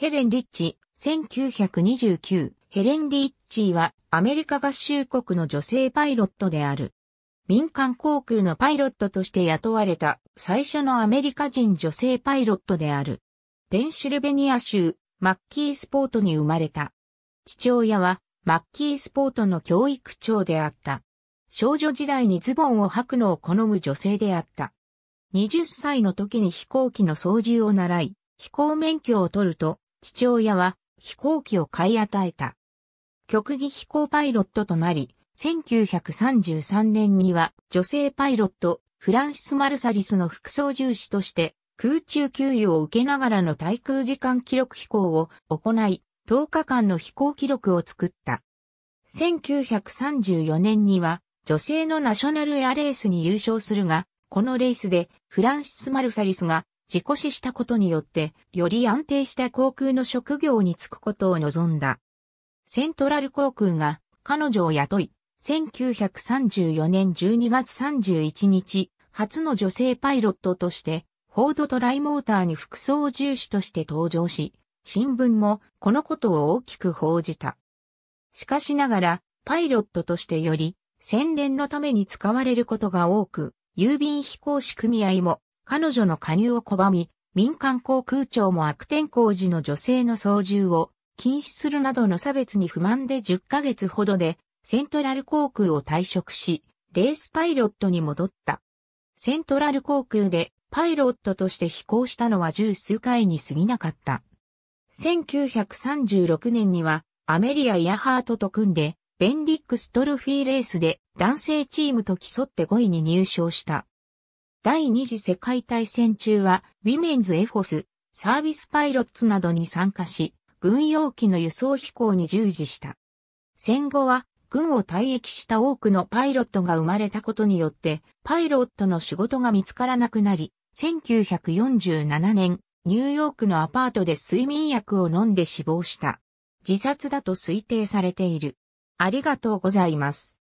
ヘレン・リッチ、1929。ヘレン・リッチーはアメリカ合衆国の女性パイロットである。民間航空のパイロットとして雇われた最初のアメリカ人女性パイロットである。ペンシルベニア州マッキースポートに生まれた。父親はマッキースポートの教育長であった。少女時代にズボンを履くのを好む女性であった。20歳の時に飛行機の操縦を習い、飛行免許を取ると父親は飛行機を買い与えた。極技飛行パイロットとなり、1933年には女性パイロット、フランシス・マルサリスの副操縦士として空中給油を受けながらの対空時間記録飛行を行い、10日間の飛行記録を作った。1934年には女性のナショナルエアレースに優勝するが、このレースでフランシス・マルサリスが事故死したことによって、より安定した航空の職業に就くことを望んだ。セントラル航空が彼女を雇い、1934年12月31日、初の女性パイロットとして、フォードトライモーターに副操縦士として登場し、新聞もこのことを大きく報じた。しかしながら、パイロットとしてより、宣伝のために使われることが多く、郵便飛行士組合も彼女の加入を拒み、民間航空庁も悪天候時の女性の操縦を禁止するなどの差別に不満で10ヶ月ほどでセントラル航空を退職し、レースパイロットに戻った。セントラル航空でパイロットとして飛行したのは十数回に過ぎなかった。1936年にはアメリア・イヤハートと組んでベンディックストロフィーレースで男性チームと競って5位に入賞した。第二次世界大戦中は、ウィメンズエフォス、サービスパイロッツなどに参加し、軍用機の輸送飛行に従事した。戦後は、軍を退役した多くのパイロットが生まれたことによって、パイロットの仕事が見つからなくなり、1947年、ニューヨークのアパートで睡眠薬を飲んで死亡した。自殺だと推定されている。ありがとうございます。